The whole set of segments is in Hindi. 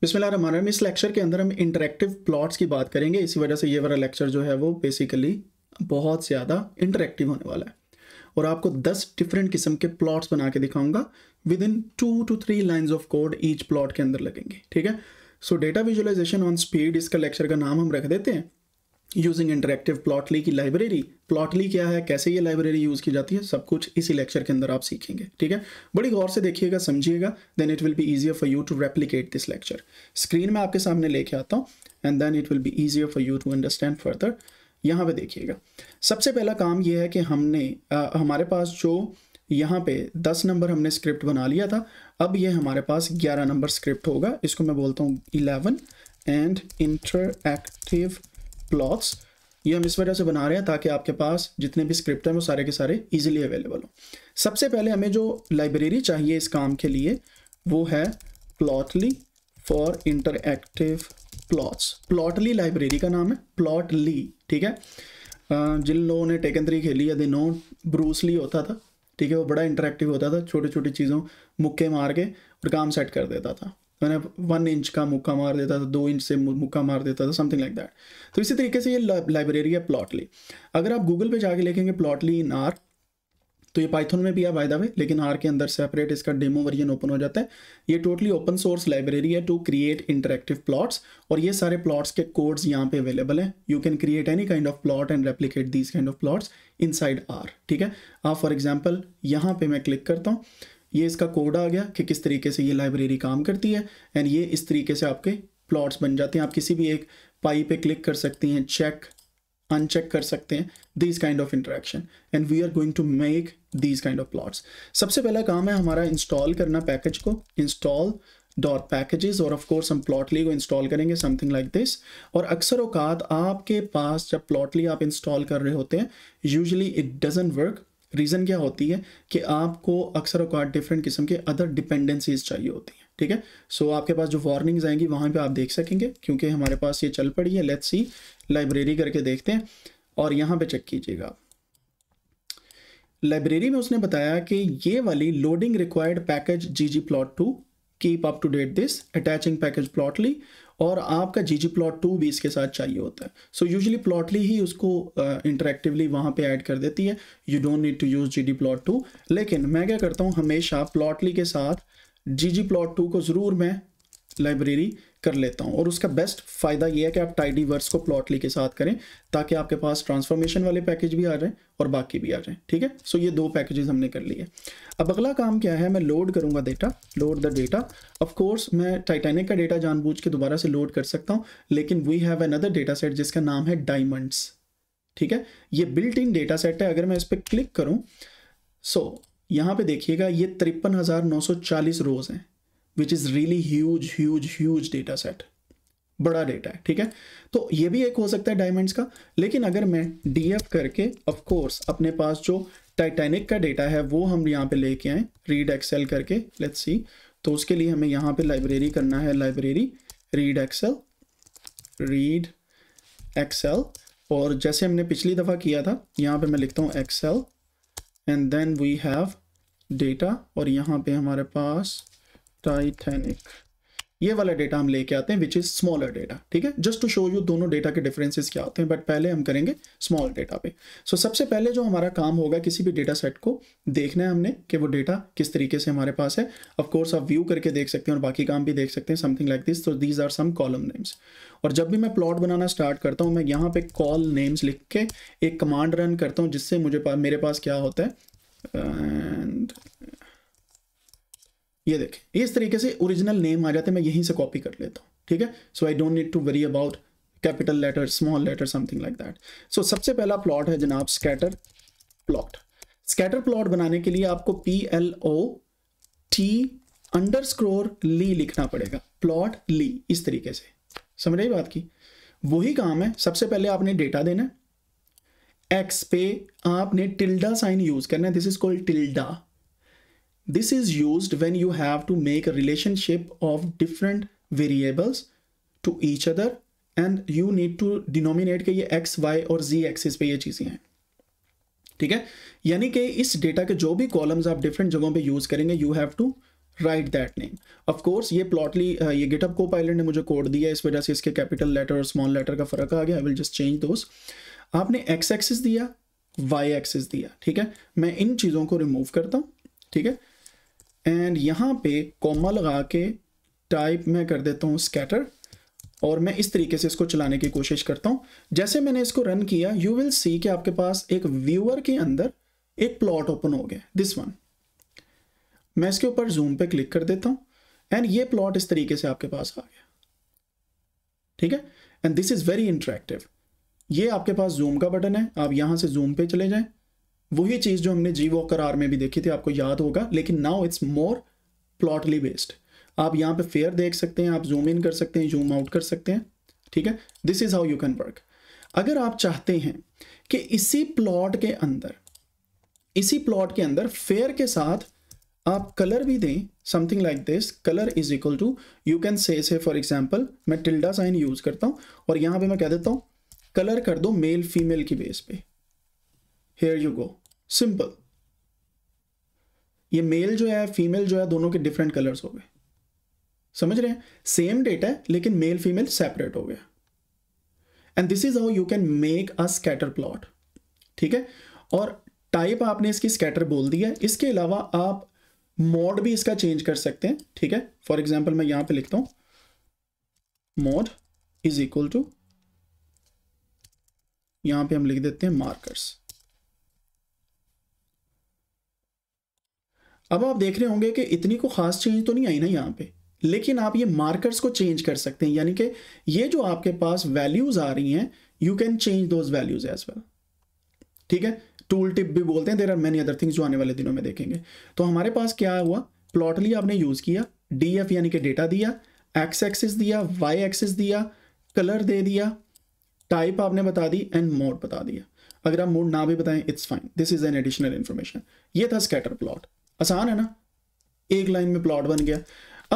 बिस्मिल्लाह इस लेक्चर के अंदर हम इंटरेक्टिव प्लॉट्स की बात करेंगे इसी वजह से ये वाला लेक्चर जो है वो बेसिकली बहुत ज़्यादा इंटरेक्टिव होने वाला है और आपको 10 डिफरेंट किस्म के प्लॉट्स बना के दिखाऊंगा with in two two three lines of code each plot के अंदर लगेंगे ठीक है so data visualization on speed इसका लेक्चर का नाम हम रख देते हैं यूजिंग इंटरेक्टिव प्लॉटली की लाइब्रेरी प्लॉटली क्या है कैसे ये लाइब्रेरी यूज की जाती है सब कुछ इसी लेक्चर के अंदर आप सीखेंगे ठीक है बड़ी गौर से देखिएगा समझिएगा then it will be easier for you to replicate this lecture screen में आपके सामने लेके आता हूँ and then it will be easier for you to understand further यहाँ पे देखिएगा सबसे पहला काम ये है कि हमने आ, हमारे पास जो यहाँ पे दस नंबर हमने स्क्रिप्ट बना लिया था अब ये हमारे पास ग्यारह नंबर स्क्रिप्ट होगा इसको मैं बोलता हूँ इलेवन एंड इंटरएक्टिव प्लॉट्स ये हम इस वजह से बना रहे हैं ताकि आपके पास जितने भी स्क्रिप्ट हैं वो सारे के सारे इजीली अवेलेबल हो सबसे पहले हमें जो लाइब्रेरी चाहिए इस काम के लिए वो है Plotly for interactive plots Plotly library का नाम है प्लॉटली ठीक है जिन लोगों ने टेकन थ्री खेली है दे नो ब्रूसली होता था ठीक है वो बड़ा इंटरेक्टिव होता था छोटी छोटी चीज़ों मुक्के मार के और काम सेट कर देता था तो मैंने वन इंच का मुक्का मार देता था दो इंच से मुक्का मार देता था समथिंग लाइक दैट तो इसी तरीके से ये लाइब्रेरी है प्लॉटली अगर आप गूगल पे जाके लिखेंगे प्लॉटली इन आर तो ये पाइथन में भी है बाय द वे लेकिन आर के अंदर सेपरेट इसका डेमो वर्जन ओपन हो जाता है ये टोटली ओपन सोर्स लाइब्रेरी है टू क्रिएट इंटरेक्टिव प्लॉट्स और ये सारे प्लॉट्स के कोड्स यहाँ पे अवेलेबल हैं you can create any kind of plot and replicate these kind of plots inside are ठीक है आप फॉर एग्जाम्पल यहाँ पे मैं क्लिक करता हूँ ये इसका कोड आ गया कि किस तरीके से ये लाइब्रेरी काम करती है एंड ये इस तरीके से आपके प्लॉट्स बन जाते हैं आप किसी भी एक पाई पे क्लिक कर सकती हैं चेक अनचेक कर सकते हैं these kind of interaction and we are going to make these kind of plots सबसे पहला काम है हमारा इंस्टॉल करना पैकेज को इंस्टॉल डॉट पैकेजेस और ऑफकोर्स हम प्लॉटली को इंस्टॉल करेंगे समथिंग लाइक दिस और अक्सर अवकात आपके पास जब प्लॉटली आप इंस्टॉल कर रहे होते हैं usually it doesn't work reason क्या होती है कि आपको अक्सर अवकात डिफरेंट किस्म के अदर डिपेंडेंसीज चाहिए होती हैं ठीक है सो so, आपके पास जो वार्निंग्स आएंगी वहाँ पे आप देख सकेंगे क्योंकि हमारे पास ये चल पड़ी है लेट्स सी लाइब्रेरी करके देखते हैं और यहाँ पे चेक कीजिएगा लाइब्रेरी में उसने बताया कि ये वाली loading required package G G plot two keep up to date this attaching package Plotly और आपका जी जी प्लॉट टू भी इसके साथ चाहिए होता है सो यूजली प्लॉटली ही उसको इंटरेक्टिवली uh, वहाँ पे ऐड कर देती है you don't need to use G D plot two लेकिन मैं क्या करता हूँ हमेशा प्लॉटली के साथ जी जी प्लॉट टू को ज़रूर मैं लाइब्रेरी कर लेता हूँ और उसका बेस्ट फायदा यह है कि आप टाइडी वर्स को प्लॉटली के साथ करें ताकि आपके पास ट्रांसफॉर्मेशन वाले पैकेज भी आ जाए और बाकी भी आ जाए ठीक है सो ये दो पैकेजेस हमने कर लिए अब अगला काम क्या है मैं लोड करूँगा data load the data of course मैं टाइटेनिक का डेटा जानबूझ के दोबारा से लोड कर सकता हूँ लेकिन we have another data set जिसका नाम है डायमंड्स ठीक है ये बिल्ट इन डेटा सेट है अगर मैं इस पर क्लिक करूँ सो so, यहाँ पे देखिएगा ये तिरपन हज़ार नौ सौ चालीस रोज़ हैं which is really huge huge huge data set बड़ा डेटा है ठीक है तो ये भी एक हो सकता है डायमंड्स का लेकिन अगर मैं डी करके ऑफकोर्स अपने पास जो टाइटैनिक का डेटा है वो हम यहाँ पे लेके आए रीड एक्सेल करके लेट्स सी तो उसके लिए हमें यहाँ पे लाइब्रेरी करना है library read Excel read Excel और जैसे हमने पिछली दफ़ा किया था यहाँ पे मैं लिखता हूँ Excel and then we have data और यहाँ पे हमारे पास टाइटेनिक ये वाला डेटा हम लेके आते हैं विच इज स्मॉलर डेटा ठीक है जस्ट टू शो यू दोनों डेटा के डिफरेंसेस क्या होते हैं बट पहले हम करेंगे स्मॉल डेटा पे सो so, सबसे पहले जो हमारा काम होगा किसी भी डेटा सेट को देखना है हमने कि वो डेटा किस तरीके से हमारे पास है ऑफकोर्स आप व्यू करके देख सकते हैं और बाकी काम भी देख सकते हैं समथिंग लाइक दिस तो these are some column names और जब भी मैं प्लॉट बनाना स्टार्ट करता हूँ मैं यहाँ पे कॉल नेम्स लिख के एक कमांड रन करता हूँ जिससे मुझे पा, मेरे पास क्या होता है And... ये देखें इस तरीके से ओरिजिनल नेम आ जाते हैं मैं यहीं से कॉपी कर लेता हूँ ठीक है so I don't need to worry about capital letter small letter something like that so सबसे पहला प्लॉट है जनाब स्कैटर प्लॉट स्कैटर प्लॉट बनाने के लिए आपको P L O T underscore ly लिखना पड़ेगा प्लॉट ली इस तरीके से समझ रही बात की वही काम है सबसे पहले आपने डेटा देना एक्स पे आपने टिल्डा साइन यूज करना है this is called tilde This is used when you have to make a relationship of different variables to each other and you need to denominate के ये एक्स वाई और जी एक्सिस पे ये चीज़ें हैं ठीक है यानी कि इस डेटा के जो भी कॉलम्स आप डिफरेंट जगहों पे यूज़ करेंगे you have to write that name of course ये प्लॉटली ये गिटअप को पायलट ने मुझे कोड दिया इस वजह से इसके कैपिटल लेटर और स्मॉल लेटर का फ़र्क आ गया I will just change those आपने एक्स एक्सिस दिया वाई एक्सिस दिया ठीक है मैं इन चीज़ों को रिमूव करता हूँ ठीक है एंड यहाँ पे कोमा लगा के टाइप मैं कर देता हूँ स्कैटर और मैं इस तरीके से इसको चलाने की कोशिश करता हूँ जैसे मैंने इसको रन किया यू विल सी कि आपके पास एक व्यूअर के अंदर एक प्लॉट ओपन हो गया दिस वन मैं इसके ऊपर जूम पे क्लिक कर देता हूँ एंड ये प्लॉट इस तरीके से आपके पास आ गया ठीक है and this is very interactive ये आपके पास जूम का बटन है आप यहाँ से जूम पे चले जाएं वही चीज़ जो हमने जी वॉकर आर में भी देखी थी आपको याद होगा लेकिन now it's more Plotly based आप यहाँ पे फेयर देख सकते हैं आप जूम इन कर सकते हैं जूम आउट कर सकते हैं ठीक है this is how you can work अगर आप चाहते हैं कि इसी प्लॉट के अंदर इसी प्लॉट के अंदर फेयर के साथ आप कलर भी दें something like this colour is equal to you can say say for example मैं टिल्डा साइन यूज करता हूँ और यहां पे मैं कह देता हूँ कलर कर दो मेल फीमेल की बेस पे हेयर यू गो सिंपल ये मेल जो है फीमेल जो है दोनों के डिफरेंट कलर्स हो गए समझ रहे हैं सेम डेटा है लेकिन मेल फीमेल सेपरेट हो गया and this is how you can make a scatter plot ठीक है और टाइप आपने इसकी स्कैटर बोल दी है इसके अलावा आप मोड भी इसका चेंज कर सकते हैं ठीक है फॉर एग्जाम्पल मैं यहां पे लिखता हूं मोड इज इक्वल टू यहां पे हम लिख देते हैं मार्कर्स अब आप देख रहे होंगे कि इतनी को खास चेंज तो नहीं आई ना यहाँ पे लेकिन आप ये मार्कर्स को चेंज कर सकते हैं यानी कि ये जो आपके पास वैल्यूज आ रही हैं you can change those values as well ठीक है टूल टिप भी बोलते हैं there are many other things जो आने वाले दिनों में देखेंगे तो हमारे पास क्या हुआ प्लॉटली आपने यूज़ किया डी एफ यानी कि डेटा दिया एक्स एक्सिस दिया वाई एक्सिस दिया कलर दे दिया टाइप आपने बता दी एंड मोड बता दिया अगर आप मोड ना भी बताएं it's fine this is an additional information ये था स्कैटर प्लॉट आसान है ना एक लाइन में प्लॉट बन गया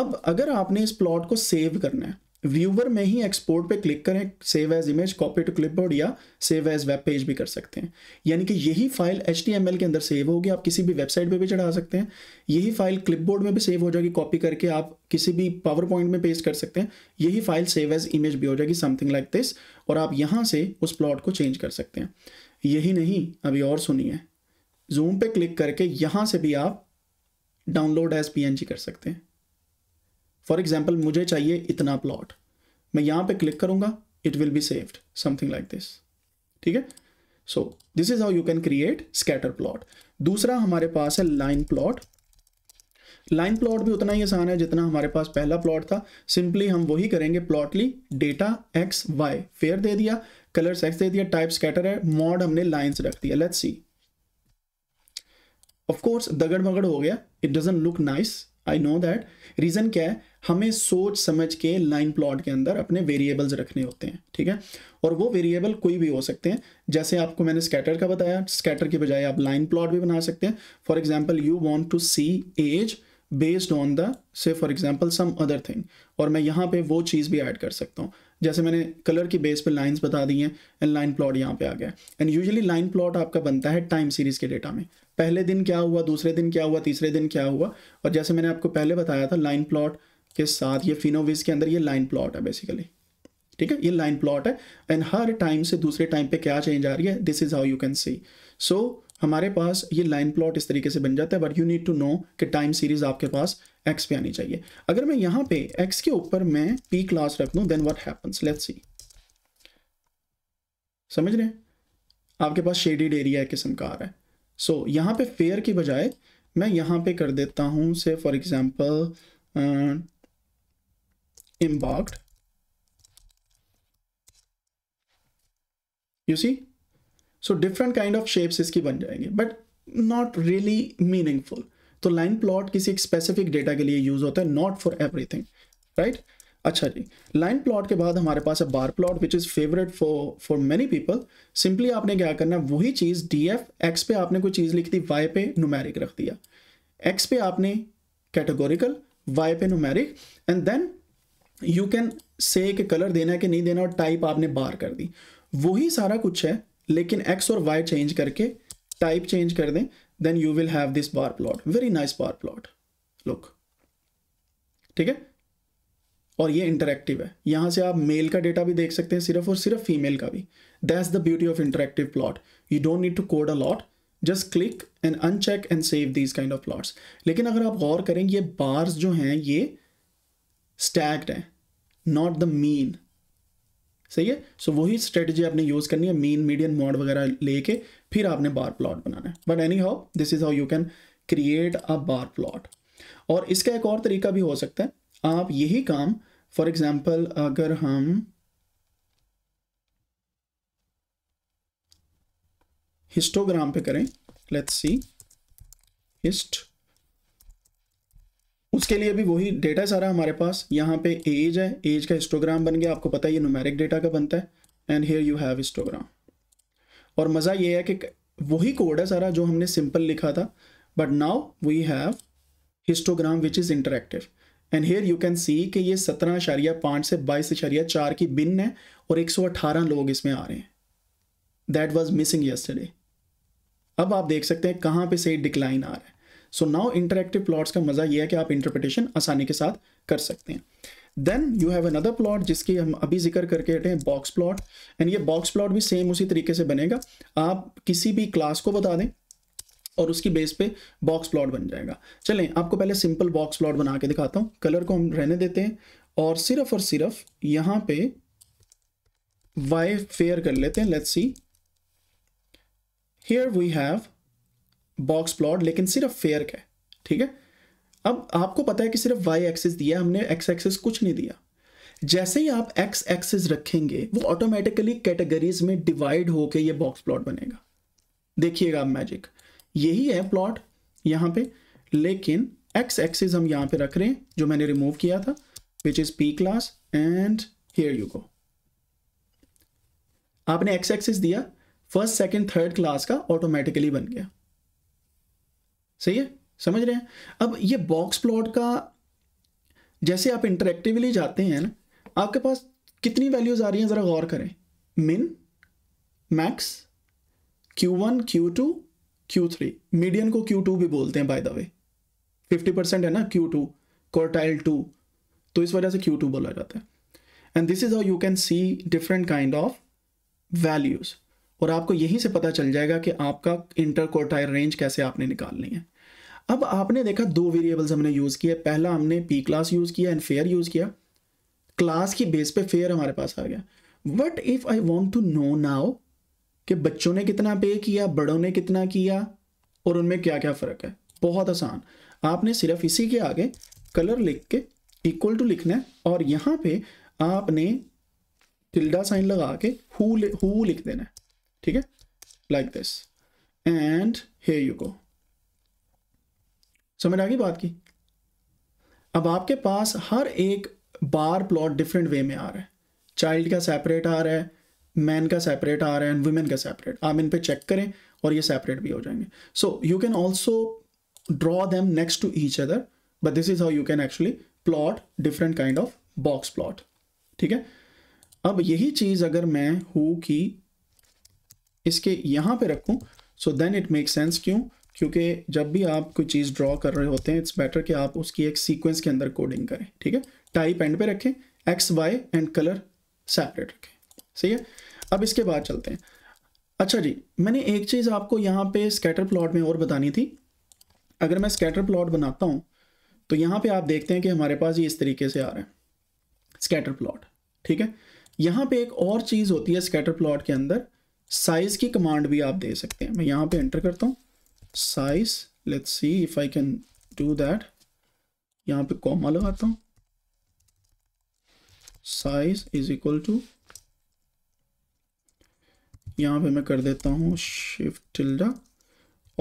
अब अगर आपने इस प्लॉट को सेव करना है व्यूवर में ही एक्सपोर्ट पे क्लिक करें save as image copy to clipboard या सेव एज वेब पेज भी कर सकते हैं यानी कि यही फाइल एच के अंदर सेव होगी आप किसी भी वेबसाइट पे भी चढ़ा सकते हैं यही फाइल क्लिपबोर्ड में भी सेव हो जाएगी कॉपी करके आप किसी भी पावर पॉइंट में पेस्ट कर सकते हैं यही फाइल सेव एज इमेज भी हो जाएगी समथिंग लाइक दिस और आप यहाँ से उस प्लॉट को चेंज कर सकते हैं यही नहीं अभी और सुनिए जूम पे क्लिक करके यहाँ से भी आप डाउनलोड एज पी कर सकते हैं फॉर एग्जाम्पल मुझे चाहिए इतना प्लॉट मैं यहाँ पे क्लिक करूंगा it will be saved something like this ठीक है so this is how you can create scatter plot दूसरा हमारे पास है लाइन प्लॉट लाइन प्लॉट भी उतना ही आसान है जितना हमारे पास पहला प्लॉट था सिंपली हम वही करेंगे plotly data x y fare दे दिया कलर्स एक्स दे दिया टाइप स्कैटर है मॉड हमने लाइंस रख दिया लेट्स सी ऑफकोर्स दगड़ मगड़ हो गया it doesn't look nice I know that reason क्या है हमें सोच समझ के लाइन प्लॉट के अंदर अपने वेरिएबल्स रखने होते हैं ठीक है और वो वेरिएबल कोई भी हो सकते हैं जैसे आपको मैंने स्कैटर का बताया स्कैटर के बजाय आप लाइन प्लॉट भी बना सकते हैं for example you want to see age based on the say for example some other thing और मैं यहाँ पे वो चीज़ भी ऐड कर सकता हूँ जैसे मैंने कलर की बेस पे लाइंस बता दी हैं एंड लाइन प्लॉट यहाँ पे आ गया एंड यूजुअली लाइन प्लॉट आपका बनता है टाइम सीरीज के डेटा में पहले दिन क्या हुआ दूसरे दिन क्या हुआ तीसरे दिन क्या हुआ और जैसे मैंने आपको पहले बताया था लाइन प्लॉट के साथ ये फिनोविज के अंदर ये लाइन प्लॉट है बेसिकली ठीक है ये लाइन प्लॉट है एंड हर टाइम से दूसरे टाइम पे क्या चेंज आ रही है this is how you can see so हमारे पास ये लाइन प्लॉट इस तरीके से बन जाता है but you need to know कि टाइम सीरीज आपके पास एक्स पे आनी चाहिए अगर मैं यहां पे एक्स के ऊपर मैं पी क्लास रख दू then what happens let's see समझ रहे हैं आपके पास शेडिड एरिया किस्म का आ रहा है सो so, यहां पे फेयर की बजाय मैं यहां पे कर देता हूं say for example embarked you see so different kind of shapes इसकी बन जाएंगे बट नॉट रियली मीनिंगफुल तो लाइन प्लॉट किसी एक स्पेसिफिक डेटा के लिए यूज होता है नॉट फॉर एवरीथिंग राइट अच्छा जी लाइन प्लॉट के बाद हमारे पास है bar plot which is favourite for for many people simply आपने क्या करना वही चीज़ डी एफ एक्स पे आपने कोई चीज़ लिख दी वाई पे नुमेरिक रख दिया एक्स पे आपने कैटेगोरिकल वाई पे numeric and then you can say एक कलर देना है कि नहीं देना और टाइप आपने बार कर दी वही सारा कुछ है लेकिन एक्स और वाई चेंज करके टाइप चेंज कर दें then you will have this bar plot very nice bar plot look ठीक है और ये इंटरेक्टिव है यहां से आप मेल का डेटा भी देख सकते हैं सिर्फ और सिर्फ फीमेल का भी that's the beauty of interactive plot you don't need to code a lot just click and uncheck and save these kind of plots लेकिन अगर आप गौर करें ये बार्स जो हैं ये स्टैक्ड हैं नॉट द मीन सही है सो so, वही स्ट्रेटजी आपने यूज़ करनी है मीन मीडियम मॉड वगैरह लेके फिर आपने बार प्लॉट बनाना है but anyhow this is how you can create a bar plot और इसका एक और तरीका भी हो सकता है आप यही काम फॉर एग्जाम्पल अगर हम हिस्टोग्राम पे करें लेट्स सी हिस्ट उसके लिए भी वही डेटा है सारा हमारे पास यहाँ पे एज है एज का हिस्टोग्राम बन गया आपको पता है ये नोमेरिक डेटा का बनता है and here you have histogram और मज़ा ये है कि वही कोड है सारा जो हमने सिंपल लिखा था but now we have histogram which is interactive and here you can see कि ये सत्रह अशारिया पाँच से बाईस अशारिया चार की बिन है और एक सौ अठारह लोग इसमें आ रहे हैं दैट वॉज मिसिंग यस्टरडे अब आप देख सकते हैं कहाँ पे से डिक्लाइन आ रहा है सो नाउ इंटरेक्टिव प्लॉट्स का मज़ा यह है कि आप इंटरप्रिटेशन आसानी के साथ कर सकते हैं then you have another plot जिसकी हम अभी जिक्र करके हटे हैं बॉक्स प्लॉट एंड ये बॉक्स प्लॉट भी सेम उसी तरीके से बनेगा आप किसी भी क्लास को बता दें और उसकी बेस पे बॉक्स प्लॉट बन जाएगा चलें आपको पहले सिंपल बॉक्स प्लॉट बना के दिखाता हूँ कलर को हम रहने देते हैं और सिर्फ और सिर्फ यहाँ पे वाई फेयर कर लेते हैं let's see here we have box plot लेकिन सिर्फ फेयर का है ठीक है अब आपको पता है कि सिर्फ वाई एक्सिस दिया हमने एक्स एक्सिस कुछ नहीं दिया जैसे ही आप एक्स एक्सिस रखेंगे वो ऑटोमेटिकली कैटेगरीज में डिवाइड होके ये बॉक्स प्लॉट बनेगा देखिएगा मैजिक यही है प्लॉट यहां पे लेकिन एक्स एक्सिस हम यहां पे रख रहे हैं जो मैंने रिमूव किया था which is P class and here you go आपने एक्स एक्सिस दिया फर्स्ट सेकेंड थर्ड क्लास का ऑटोमेटिकली बन गया सही है समझ रहे हैं अब ये बॉक्स प्लॉट का जैसे आप इंटरेक्टिवली जाते हैं ना आपके पास कितनी वैल्यूज आ रही हैं ज़रा गौर करें min max Q one Q two Q three median को क्यू टू भी बोलते हैं by the way fifty percent है ना क्यू टू कॉर्टाइल टू तो इस वजह से क्यू टू बोला जाता है and this is how you can see different kind of values और आपको यहीं से पता चल जाएगा कि आपका इंटर कोर्टाइल रेंज कैसे आपने निकालनी है अब आपने देखा दो वेरिएबल्स हमने यूज़ किए पहला हमने पी क्लास यूज़ किया एंड फेयर यूज़ किया क्लास की बेस पे फेयर हमारे पास आ गया what if I want to know now कि बच्चों ने कितना पे किया बड़ों ने कितना किया और उनमें क्या क्या फ़र्क है बहुत आसान आपने सिर्फ इसी के आगे कलर लिख के इक्वल टू लिखना है और यहाँ पे आपने टिल्डा साइन लगा के हु हु लिख देना है ठीक है like this and here you go समझ आ गई बात की अब आपके पास हर एक बार प्लॉट डिफरेंट वे में आ रहा है चाइल्ड का सेपरेट आ रहा है मैन का सेपरेट आ रहा है वुमेन का सेपरेट आप इन पे चेक करें और ये सेपरेट भी हो जाएंगे so you can also draw them next to each other but this is how you can actually plot different kind of box plot ठीक है अब यही चीज़ अगर मैं हूं कि इसके यहां पे रखूं so then it make sense क्यों क्योंकि जब भी आप कोई चीज़ ड्रॉ कर रहे होते हैं इट्स बेटर कि आप उसकी एक सीक्वेंस के अंदर कोडिंग करें ठीक है टाइप एंड पे रखें x y and colour separate रखें सही है अब इसके बाद चलते हैं अच्छा जी मैंने एक चीज़ आपको यहाँ पे स्केटर प्लॉट में और बतानी थी अगर मैं स्केटर प्लॉट बनाता हूँ तो यहाँ पर आप देखते हैं कि हमारे पास ये इस तरीके से आ रहा है स्केटर प्लॉट ठीक है यहाँ पर एक और चीज़ होती है स्केटर प्लॉट के अंदर साइज़ की कमांड भी आप दे सकते हैं मैं यहाँ पे एंटर करता हूँ size let's see if I can do that यहां पे कॉमा लगाता हूं साइज इज इक्वल टू यहां पे मैं कर देता हूं शिफ्ट टिल्डा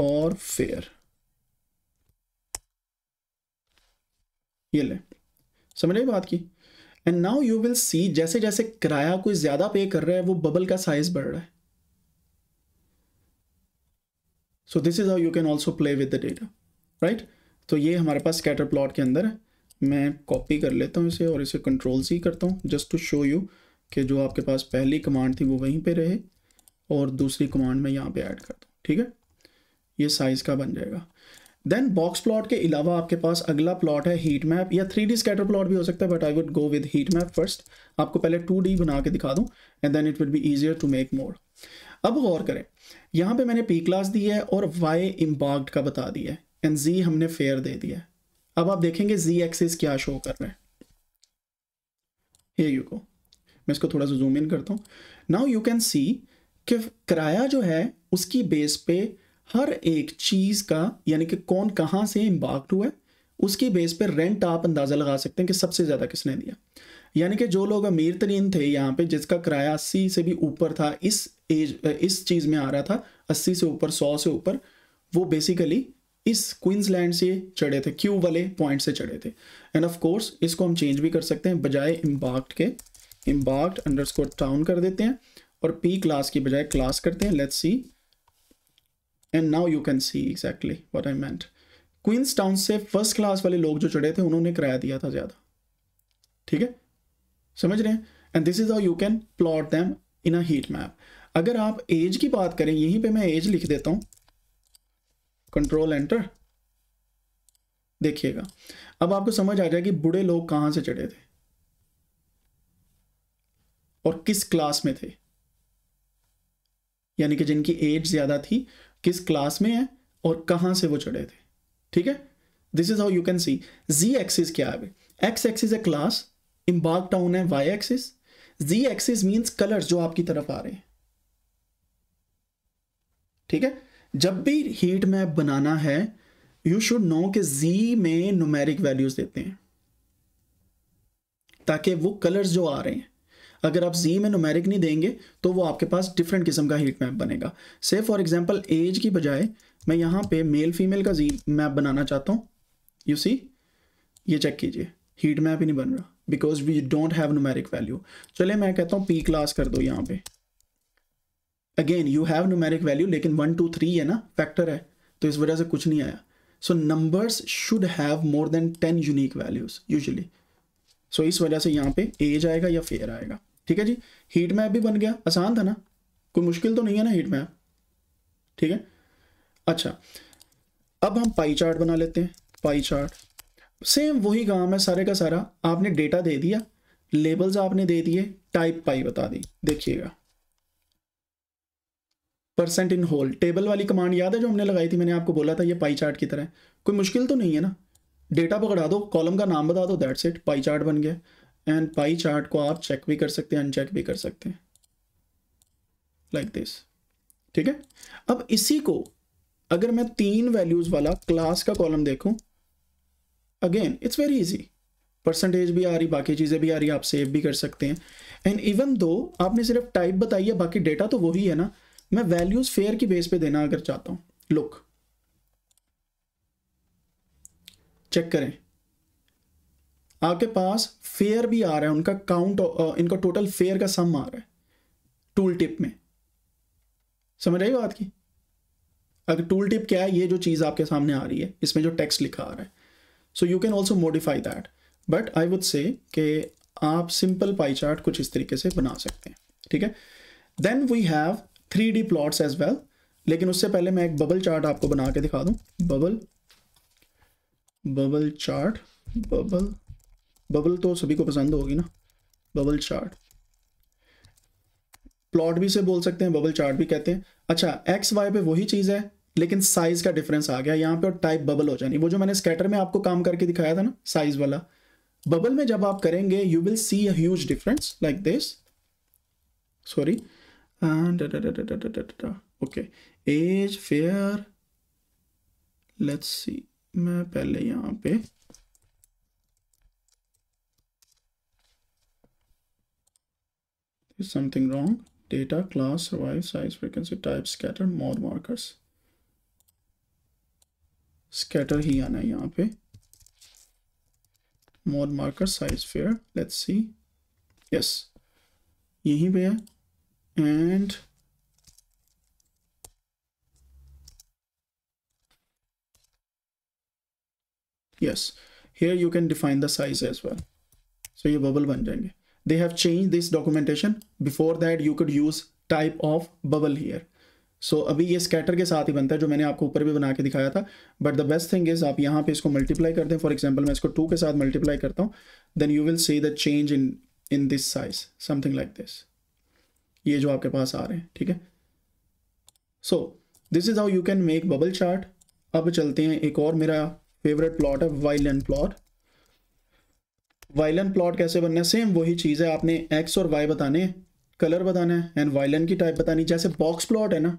और फेयर ये ले समझ रहे बात की and now you will see जैसे जैसे किराया कोई ज़्यादा पे कर रहा है वो बबल का साइज़ बढ़ रहा है so this is how you can also play with the data right तो ये हमारे पास स्कैटर प्लॉट के अंदर है मैं कॉपी कर लेता हूँ इसे और इसे कंट्रोल सी करता हूँ जस्ट टू शो यू कि जो आपके पास पहली कमांड थी वो वहीं पे रहे और दूसरी कमांड मैं यहाँ पे ऐड कर दूँ ठीक है ये साइज़ का बन जाएगा देन बॉक्स प्लॉट के अलावा आपके पास अगला प्लॉट है हीट मैप या थ्री डी स्कैटर प्लॉट भी हो सकता है but I would go with heat map first आपको पहले टू डी बना के दिखा दूँ and then it would be easier to make more अब गौर करें यहाँ पे मैंने पी क्लास दी है और वाई इम्पाक्ट का बता दिया है एंड जी हमने फेयर दे दिया है अब आप देखेंगे जी एक्सिस क्या शो कर रहे हैं ये यू को मैं इसको थोड़ा सा जूम इन करता हूँ नाउ यू कैन सी कि किराया जो है उसकी बेस पे हर एक चीज़ का यानी कि कौन कहाँ से इम्पाक्ट हुआ है उसकी बेस पे रेंट आप अंदाज़ा लगा सकते हैं कि सबसे ज़्यादा किसने दिया यानी कि जो लोग अमीर तरीन थे यहाँ पे जिसका किराया अस्सी से भी ऊपर था इस एज इस चीज़ में आ रहा था अस्सी से ऊपर सौ से ऊपर वो बेसिकली इस क्वींसलैंड से चढ़े थे क्यू वाले पॉइंट से चढ़े थे एंड ऑफ कोर्स इसको हम चेंज भी कर सकते हैं बजाय इम्बार्क्ड के इम्बार्क्ड अंडरस्कोर टाउन कर देते हैं और पी क्लास की बजाय क्लास करते हैं let's see and now you can see exactly what I meant Queenstown से फर्स्ट क्लास वाले लोग जो चढ़े थे उन्होंने किराया दिया था ज़्यादा ठीक है समझ रहे हैं and this is how you can plot them in a heat map अगर आप एज की बात करें यहीं पे मैं एज लिख देता हूं कंट्रोल एंटर देखिएगा अब आपको समझ आ जाएगी कि बूढ़े लोग कहां से चढ़े थे और किस क्लास में थे यानी कि जिनकी एज ज़्यादा थी किस क्लास में है और कहां से वो चढ़े थे ठीक है this is how you can see z axis क्या है x axis class embarked town है y axis z axis means colours जो आपकी तरफ आ रहे हैं ठीक है जब भी हीट मैप बनाना है यू शुड नो कि जी में नुमेरिक वैल्यूज देते हैं ताकि वो कलर्स जो आ रहे हैं अगर आप जी में नुमेरिक नहीं देंगे तो वो आपके पास डिफरेंट किस्म का हीट मैप बनेगा से फॉर एग्जाम्पल एज की बजाय मैं यहाँ पे मेल फीमेल का जी मैप बनाना चाहता हूँ यू सी ये चेक कीजिए हीट मैप ही नहीं बन रहा because we don't have numeric value चले मैं कहता हूँ पी क्लास कर दो यहाँ पे again you have numeric value लेकिन वन टू थ्री है ना फैक्टर है तो इस वजह से कुछ नहीं आया सो numbers should have more than ten unique values usually so इस वजह से यहाँ पे एज आएगा या फेयर आएगा ठीक है जी हीट मैप भी बन गया आसान था ना कोई मुश्किल तो नहीं है ना हीट मैप ठीक है अच्छा अब हम पाई चार्ट बना लेते हैं पाई चार्ट सेम वही काम है सारे का सारा आपने डेटा दे दिया लेबल्स आपने दे दिए टाइप पाई बता दी देखिएगा परसेंट इन होल टेबल वाली कमांड याद है जो हमने लगाई थी मैंने आपको बोला था ये पाई चार्ट की तरह कोई मुश्किल तो नहीं है ना डेटा पकड़ा दो कॉलम का नाम बता दो दैट्स इट पाई चार्ट बन गया एंड पाई चार्ट को आप चेक भी कर सकते हैं अनचेक भी कर सकते हैं लाइक दिस ठीक है अब इसी को अगर मैं तीन वैल्यूज वाला क्लास का कॉलम देखूं again it's very easy percentage भी आ रही बाकी चीज़ें भी आ रही आप सेव भी कर सकते हैं एंड इवन दो आपने सिर्फ टाइप बताई है बाकी डेटा तो वही है ना मैं वैल्यूज फेयर की बेस पे देना अगर चाहता हूं लुक चेक करें आपके पास फेयर भी आ रहा है उनका काउंट इनका टोटल फेयर का सम आ रहा है टूल टिप में समझ आई बात की अगर टूल टिप क्या है ये जो चीज़ आपके सामने आ रही है इसमें जो टेक्स्ट लिखा आ रहा है so you can also modify that but I would say कि आप सिंपल पाई चार्ट कुछ इस तरीके से बना सकते हैं ठीक है then we have three plots as well लेकिन उससे पहले मैं एक बबल चार्ट आपको बना के दिखा दूँ bubble bubble chart bubble bubble तो सभी को पसंद होगी ना बबल चार्ट प्लॉट भी से बोल सकते हैं बबल चार्ट भी कहते हैं अच्छा एक्स वाई पे वही चीज़ है लेकिन साइज का डिफरेंस आ गया यहाँ पे और टाइप बबल हो जानी वो जो मैंने स्केटर में आपको काम करके दिखाया था ना साइज वाला बबल में जब आप करेंगे you will see a huge difference like this sorry and da, da, da, da, da, da, da, da. okay age fair let's see मैं पहले यहाँ पे is something wrong. Data class survive size frequency type scatter more markers. Scatter ही आना है यहाँ पे mod marker size fair. Let's see. Yes. यहीं पे है and yes here you can define the size as well so ये bubble बन जाएंगे they have changed this documentation before that you could use type of bubble here so so, अभी ये स्कैटर के साथ ही बनता है जो मैंने आपको ऊपर भी बना के दिखाया था but the best thing is आप यहाँ पे इसको मल्टीप्लाई करते हैं फॉर एग्जाम्पल मैं इसको टू के साथ मल्टीप्लाई करता हूँ then you will see the change in in this size something like this ये जो आपके पास आ रहे हैं ठीक है so this is how you can make bubble chart अब चलते हैं एक और मेरा फेवरेट प्लॉट है वाइलन प्लॉट वाइलन प्लॉट कैसे बनना है सेम वही चीज़ है आपने एक्स और वाई बताने कलर बताना है एंड वायलन की टाइप बतानी जैसे बॉक्स प्लॉट है ना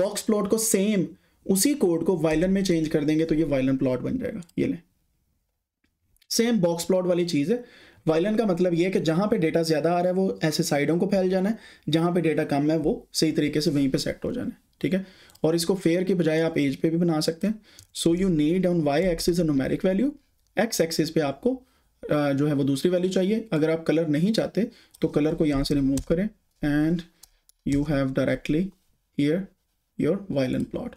बॉक्स प्लॉट को सेम उसी कोड को वायलन में चेंज कर देंगे तो ये वायलन प्लॉट बन जाएगा ये ले सेम बॉक्स प्लॉट वाली चीज़ है वायलन का मतलब ये है कि जहाँ पे डेटा ज़्यादा आ रहा है वो ऐसे साइडों को फैल जाना है जहाँ पे डेटा कम है वो सही तरीके से वहीं पे सेट हो जाना है ठीक है और इसको फेयर के बजाय आप एज पे भी बना सकते हैं so you need on y axis numeric value x axis पे आपको जो है वो दूसरी वैल्यू चाहिए अगर आप कलर नहीं चाहते तो कलर को यहाँ से रिमूव करें and you have directly here your violin plot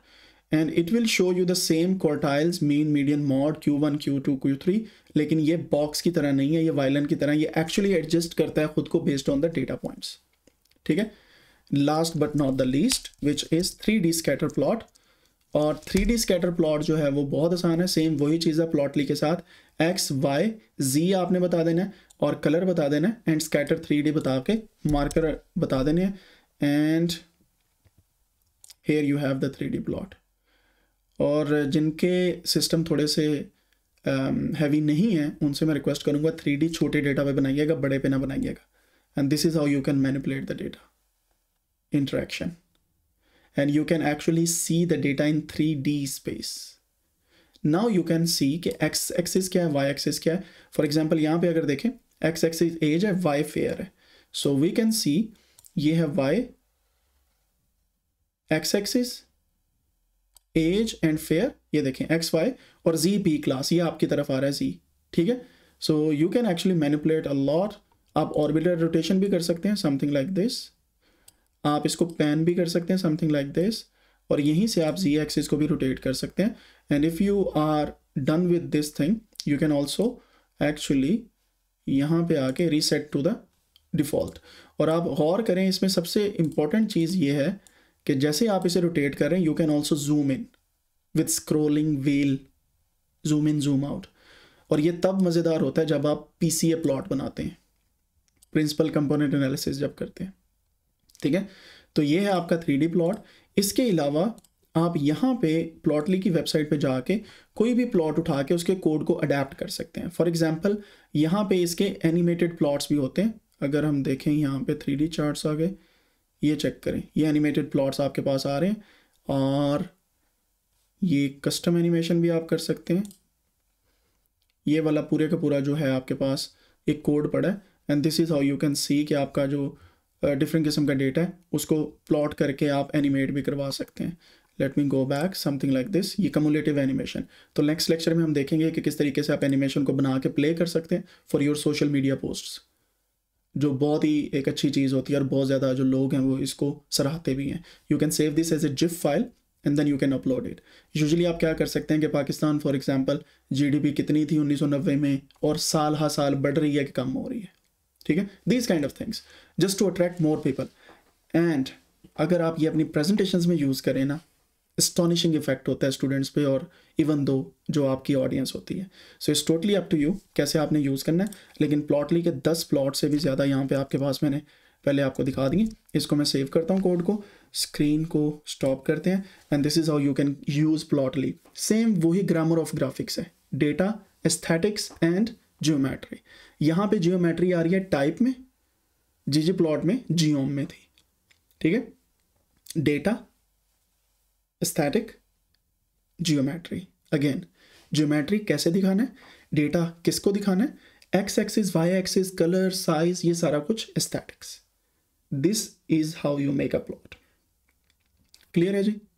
and it will show you the same quartiles mean medium mode Q one Q two Q three लेकिन ये बॉक्स की तरह नहीं है ये वायलन की तरह ये एक्चुअली एडजस्ट करता है खुद को based on the data points ठीक है last but not the least which is three D scatter plot और थ्री डी स्कैटर प्लॉट जो है वो बहुत आसान है सेम वही चीज़ है प्लॉटली के साथ एक्स वाई जी आपने बता देना है और कलर बता देना है एंड स्कैटर थ्री डी बता के मार्कर बता देने हैं and here you have the three D plot और जिनके सिस्टम थोड़े से हैवी नहीं है उनसे मैं रिक्वेस्ट करूँगा थ्री छोटे डेटा पे बनाइएगा बड़े पे ना बनाइएगा and this is how you can manipulate the data interaction and you can actually see the data in 3D space. Now you can see कि x axis क्या है y axis क्या है For example यहाँ पे अगर देखें x axis age है y fair है So we can see ये है y x axis age and fare ये देखें एक्स वाई और जी पी क्लास ये आपकी तरफ आ रहा है जी ठीक है so you can actually manipulate a lot आप ऑर्बिटर रोटेशन भी कर सकते हैं समथिंग लाइक दिस आप इसको पैन भी कर सकते हैं समथिंग लाइक दिस और यहीं से आप जी एक्सिस को भी रोटेट कर सकते हैं and if you are done with this thing you can also actually यहाँ पे आके रीसेट टू द डिफ़ॉल्ट और आप गौर करें इसमें सबसे इंपॉर्टेंट चीज़ ये है कि जैसे आप इसे रोटेट कर रहे हैं you can also zoom in with scrolling well zoom in zoom out और ये तब मज़ेदार होता है जब आप पी सी ए प्लॉट बनाते हैं प्रिंसिपल कंपोनेंट एनालिसिस जब करते हैं ठीक है तो ये है आपका थ्री डी प्लॉट इसके अलावा आप यहाँ पे प्लॉटली की वेबसाइट पे जाके कोई भी प्लॉट उठा के उसके कोड को अडेप्ट कर सकते हैं फॉर एग्जांपल यहाँ पे इसके एनिमेटेड प्लॉट्स भी होते हैं अगर हम देखें यहाँ पे थ्री डी चार्ट्स आ गए ये चेक करें ये एनिमेटेड प्लॉट्स आपके पास आ रहे हैं और ये कस्टम एनिमेशन भी आप कर सकते हैं ये वाला पूरे का पूरा जो है आपके पास एक कोड पड़ा है and this is how you can see कि आपका जो डिफरेंट किस्म का डेटा है उसको प्लॉट करके आप एनिमेट भी करवा सकते हैं let me go back something like this ये कमुलेटिव एनिमेशन तो नेक्स्ट लेक्चर में हम देखेंगे कि किस तरीके से आप एनिमेशन को बना के प्ले कर सकते हैं for your social media posts जो बहुत ही एक अच्छी चीज़ होती है और बहुत ज़्यादा जो लोग हैं वो इसको सराहते भी हैं you can save this as a zip file and then you can upload it usually आप क्या कर सकते हैं कि पाकिस्तान फॉर डी पी कितनी थी नब्बे में और साल हर साल बढ़ रही है कि कम हो रही है ठीक है these kind of things just to attract more people and अगर आप ये अपनी प्रेजेंटेशन में यूज़ करें ना एस्टोनिशिंग इफेक्ट होता है स्टूडेंट्स पे और इवन दो जो आपकी ऑडियंस होती है so it's totally up to you कैसे आपने यूज़ करना है लेकिन प्लॉटली के दस प्लॉट से भी ज़्यादा यहाँ पे आपके पास मैंने पहले आपको दिखा दिए इसको मैं सेव करता हूँ कोड को स्क्रीन को स्टॉप करते हैं and this is how you can use Plotly same वही ग्रामर ऑफ ग्राफिक्स है डेटा एस्थेटिक्स एंड जियोमेट्री यहाँ पे जियोमेट्री आ रही है टाइप में जी जी प्लॉट में जियोम में थी ठीक है data aesthetic geometry again geometry कैसे दिखाना है डेटा किसको दिखाना है x axis Y axis colour size ये सारा कुछ aesthetics this is how you make a plot clear है जी